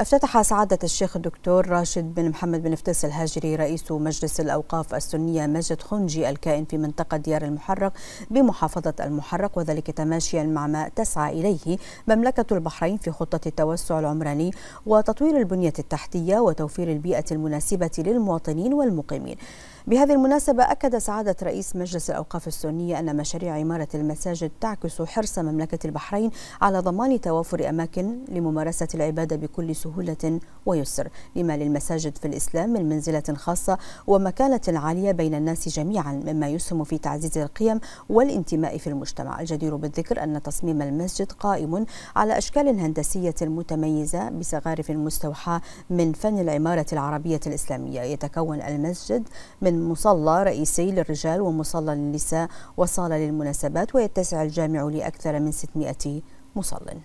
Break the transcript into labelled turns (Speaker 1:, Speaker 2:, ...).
Speaker 1: افتتح سعادة الشيخ الدكتور راشد بن محمد بن فتيس الهاجري رئيس مجلس الأوقاف السنية مسجد خنجي الكائن في منطقة ديار المحرق بمحافظة المحرق وذلك تماشيا مع ما تسعى إليه مملكة البحرين في خطة التوسع العمراني وتطوير البنية التحتية وتوفير البيئة المناسبة للمواطنين والمقيمين بهذه المناسبة أكد سعادة رئيس مجلس الأوقاف السنية أن مشاريع عمارة المساجد تعكس حرص مملكة البحرين على ضمان توافر أماكن لممارسة العبادة بكل سهولة ويسر لما للمساجد في الإسلام من منزلة خاصة ومكانة عالية بين الناس جميعا مما يسهم في تعزيز القيم والانتماء في المجتمع الجدير بالذكر أن تصميم المسجد قائم على أشكال هندسية متميزة بصغارف مستوحاة من فن العمارة العربية الإسلامية يتكون المسجد من من مصلى رئيسي للرجال ومصلى للنساء وصالة للمناسبات ويتسع الجامع لأكثر من 600 مصلٍ